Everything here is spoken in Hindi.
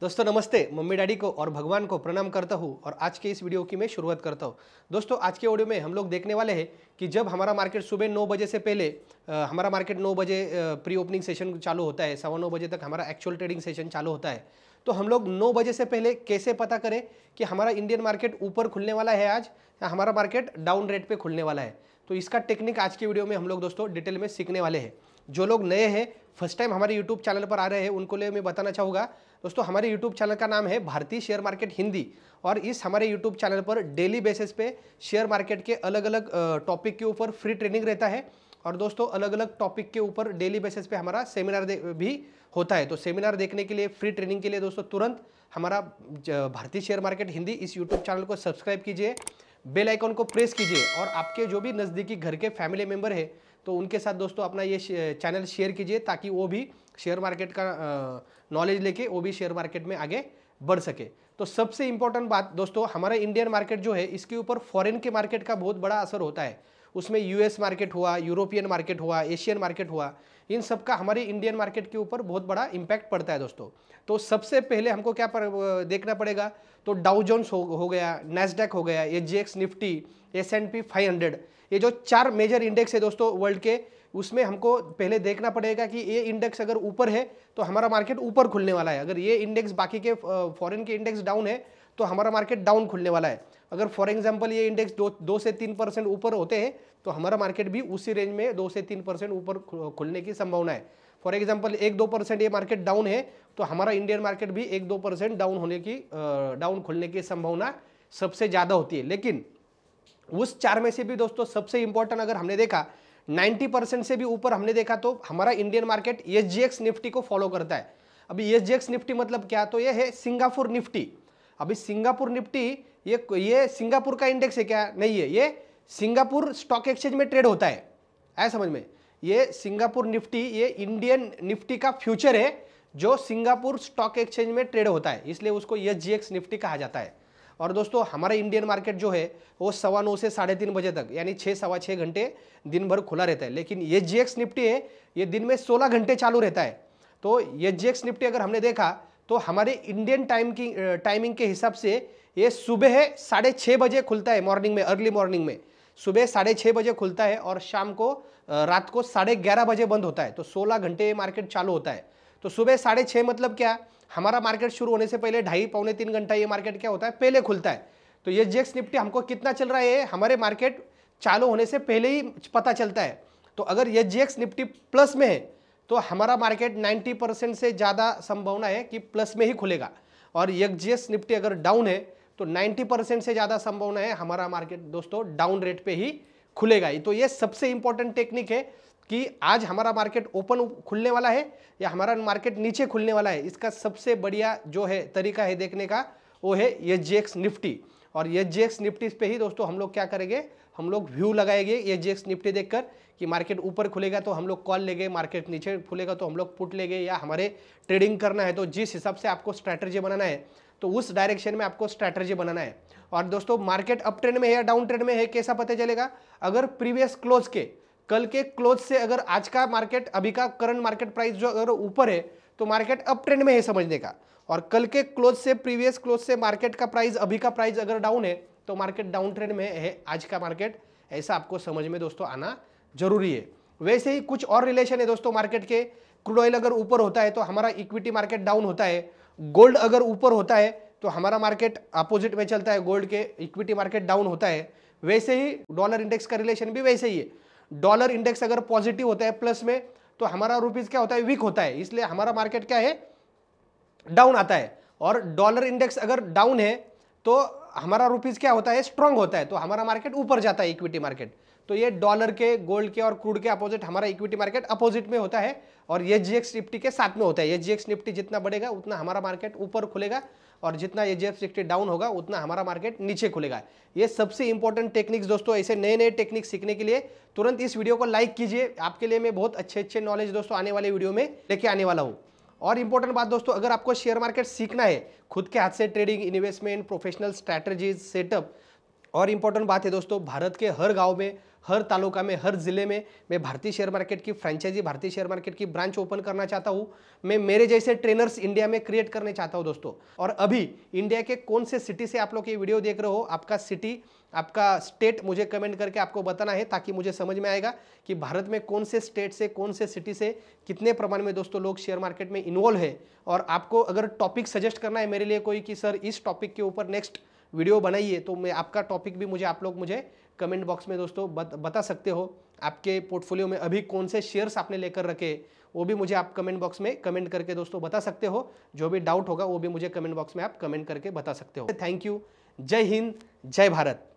दोस्तों नमस्ते मम्मी डैडी को और भगवान को प्रणाम करता हूँ और आज के इस वीडियो की मैं शुरुआत करता हूँ दोस्तों आज के वीडियो में हम लोग देखने वाले हैं कि जब हमारा मार्केट सुबह नौ बजे से पहले आ, हमारा मार्केट नौ बजे प्री ओपनिंग सेशन चालू होता है सवा नौ बजे तक हमारा एक्चुअल ट्रेडिंग सेशन चालू होता है तो हम लोग नौ बजे से पहले कैसे पता करें कि हमारा इंडियन मार्केट ऊपर खुलने वाला है आज या हमारा मार्केट डाउन रेट पर खुलने वाला है तो इसका टेक्निक आज के वीडियो में हम लोग दोस्तों डिटेल में सीखने वाले हैं जो लोग नए हैं फर्स्ट टाइम हमारे यूट्यूब चैनल पर आ रहे हैं उनको लिए मैं बताना चाहूँगा दोस्तों हमारे यूट्यूब चैनल का नाम है भारतीय शेयर मार्केट हिंदी और इस हमारे यूट्यूब चैनल पर डेली बेसिस पे शेयर मार्केट के अलग अलग टॉपिक के ऊपर फ्री ट्रेनिंग रहता है और दोस्तों अलग अलग टॉपिक के ऊपर डेली बेसिस पे हमारा सेमिनार भी होता है तो सेमिनार देखने के लिए फ्री ट्रेनिंग के लिए दोस्तों तुरंत हमारा भारतीय शेयर मार्केट हिंदी इस यूट्यूब चैनल को सब्सक्राइब कीजिए बेल आइकॉन को प्रेस कीजिए और आपके जो भी नज़दीकी घर के फैमिली मेम्बर है तो उनके साथ दोस्तों अपना ये चैनल शेयर कीजिए ताकि वो भी शेयर मार्केट का नॉलेज लेके वो भी शेयर मार्केट में आगे बढ़ सके तो सबसे इम्पोर्टेंट बात दोस्तों हमारा इंडियन मार्केट जो है इसके ऊपर फॉरेन के मार्केट का बहुत बड़ा असर होता है उसमें यूएस मार्केट हुआ यूरोपियन मार्केट हुआ एशियन मार्केट हुआ इन सब का हमारे इंडियन मार्केट के ऊपर बहुत बड़ा इम्पैक्ट पड़ता है दोस्तों तो सबसे पहले हमको क्या पर, देखना पड़ेगा तो डाउ जोन्स हो, हो गया नेस्डेक हो गया H G X Nifty S and P five hundred ये जो चार मेजर इंडेक्स है दोस्तों वर्ल्ड के उसमें हमको पहले देखना पड़ेगा कि ये इंडेक्स अगर ऊपर है तो हमारा मार्केट ऊपर खुलने वाला है अगर ये इंडेक्स बाकी के फॉरेन के इंडेक्स डाउन है तो हमारा मार्केट डाउन खुलने वाला है अगर फॉर एग्जाम्पल ये इंडेक्स दो दो से तीन परसेंट ऊपर होते हैं तो हमारा मार्केट भी उसी रेंज में दो से तीन परसेंट ऊपर खुलने की संभावना है फॉर एग्जाम्पल एक दो परसेंट ये मार्केट डाउन है तो हमारा इंडियन मार्केट भी एक दो परसेंट डाउन होने की डाउन खुलने की संभावना सबसे ज़्यादा होती है लेकिन उस चार में से भी दोस्तों सबसे इंपॉर्टेंट अगर हमने देखा नाइन्टी परसेंट से भी ऊपर हमने देखा तो हमारा इंडियन मार्केट एस निफ्टी को फॉलो करता है अभी एस निफ्टी मतलब क्या तो ये है सिंगापुर निफ्टी अभी सिंगापुर निफ्टी ये ये सिंगापुर का इंडेक्स है क्या नहीं है ये सिंगापुर स्टॉक एक्सचेंज में ट्रेड होता है आया समझ में ये सिंगापुर निफ्टी ये इंडियन निफ्टी का फ्यूचर है जो सिंगापुर स्टॉक एक्सचेंज में ट्रेड होता है इसलिए उसको एस निफ्टी कहा जाता है और दोस्तों हमारा इंडियन मार्केट जो है वो सवा नौ से साढ़े तीन बजे तक यानी छः सवा छः घंटे दिन भर खुला रहता है लेकिन ये जी एक्स निफ्टी है ये दिन में सोलह घंटे चालू रहता है तो यस जी एक्स निफ्टी अगर हमने देखा तो हमारे इंडियन टाइम की टाइमिंग के हिसाब से ये सुबह साढ़े छः बजे खुलता है मॉर्निंग में अर्ली मॉर्निंग में सुबह साढ़े छः बजे खुलता है और शाम को रात को साढ़े ग्यारह बजे बंद होता है तो सोलह घंटे मार्केट चालू होता है तो सुबह साढ़े छः मतलब क्या हमारा मार्केट शुरू होने से पहले ढाई पौने तीन घंटा ये मार्केट क्या होता है पहले खुलता है तो ये जेक्स निफ्टी हमको कितना चल रहा है हमारे मार्केट चालू होने से पहले ही पता चलता है तो अगर ये जेक्स निफ्टी प्लस में है तो हमारा मार्केट 90 परसेंट से ज़्यादा संभावना है कि प्लस में ही खुलेगा और यकजेस निफ्टी अगर डाउन है तो 90 परसेंट से ज़्यादा संभावना है हमारा मार्केट दोस्तों डाउन रेट पे ही खुलेगा ही तो ये सबसे इम्पोर्टेंट टेक्निक है कि आज हमारा मार्केट ओपन खुलने वाला है या हमारा मार्केट नीचे खुलने वाला है इसका सबसे बढ़िया जो है तरीका है देखने का वो है यक निफ्टी और एच जी एक्स निफ्टी पे ही दोस्तों हम लोग क्या करेंगे हम लोग व्यू लगाएंगे एच जी एक्स निफ्टी देखकर कि मार्केट ऊपर खुलेगा तो हम लोग कॉल लेंगे मार्केट नीचे खुलेगा तो हम लोग पुट लेंगे या हमारे ट्रेडिंग करना है तो जिस हिसाब से आपको स्ट्रैटर्जी बनाना है तो उस डायरेक्शन में आपको स्ट्रैटर्जी बनाना है और दोस्तों मार्केट अप ट्रेंड में है या डाउन ट्रेंड में है कैसा पता चलेगा अगर प्रीवियस क्लोज के कल के क्लोज से अगर आज का मार्केट अभी का करंट मार्केट प्राइस जो अगर ऊपर है तो मार्केट अप ट्रेंड में है समझने का और कल के क्लोज से प्रीवियस क्लोज से मार्केट का प्राइस अभी का प्राइस अगर डाउन है तो मार्केट डाउन ट्रेंड में है आज का मार्केट ऐसा आपको समझ में दोस्तों आना जरूरी है वैसे ही कुछ और रिलेशन है दोस्तों मार्केट के क्रूड ऑयल अगर ऊपर होता है तो हमारा इक्विटी मार्केट डाउन होता है गोल्ड अगर ऊपर होता है तो हमारा मार्केट अपोजिट में चलता है गोल्ड के इक्विटी मार्केट डाउन होता है वैसे ही डॉलर इंडेक्स का रिलेशन भी वैसे ही है डॉलर इंडेक्स अगर पॉजिटिव होता है प्लस में तो हमारा रुपीज़ क्या होता है वीक होता है इसलिए हमारा मार्केट क्या है डाउन आता है और डॉलर इंडेक्स अगर डाउन है तो हमारा रुपीज़ क्या होता है स्ट्रांग होता है तो हमारा मार्केट ऊपर जाता है इक्विटी मार्केट तो ये डॉलर के गोल्ड के और क्रूड के अपोजिट हमारा इक्विटी मार्केट अपोजिट में होता है और ये जी निफ्टी के साथ में होता है ये जी निफ्टी जितना बढ़ेगा उतना हमारा मार्केट ऊपर खुलेगा और जितना एच डी डाउन होगा उतना हमारा मार्केट नीचे खुलेगा ये सबसे इंपॉर्टेंट टेक्निक्स दोस्तों ऐसे नए नए टेक्निक्स सीखने के लिए तुरंत इस वीडियो को लाइक कीजिए आपके लिए मैं बहुत अच्छे अच्छे नॉलेज दोस्तों आने वाले वीडियो में लेके आने वाला हूँ और इंपॉर्टेंट बात दोस्तों अगर आपको शेयर मार्केट सीखना है खुद के हाथ से trading investment professional strategies setup और इम्पोर्टेंट बात है दोस्तों भारत के हर गांव में हर तालुका में हर ज़िले में मैं भारतीय शेयर मार्केट की फ्रेंचाइजी भारतीय शेयर मार्केट की ब्रांच ओपन करना चाहता हूँ मैं मेरे जैसे ट्रेनर्स इंडिया में क्रिएट करने चाहता हूँ दोस्तों और अभी इंडिया के कौन से सिटी से आप लोग ये वीडियो देख रहे हो आपका सिटी आपका स्टेट मुझे कमेंट करके आपको बताना है ताकि मुझे समझ में आएगा कि भारत में कौन से स्टेट से कौन से सिटी से कितने प्रमाण में दोस्तों लोग शेयर मार्केट में इन्वॉल्व है और आपको अगर टॉपिक सजेस्ट करना है मेरे लिए कोई कि सर इस टॉपिक के ऊपर नेक्स्ट वीडियो बनाइए तो मैं आपका टॉपिक भी मुझे आप लोग मुझे कमेंट बॉक्स में दोस्तों बत, बता सकते हो आपके पोर्टफोलियो में अभी कौन से शेयर्स आपने लेकर रखे वो भी मुझे आप कमेंट बॉक्स में कमेंट करके दोस्तों बता सकते हो जो भी डाउट होगा वो भी मुझे कमेंट बॉक्स में आप कमेंट करके बता सकते हो थैंक यू जय हिंद जय भारत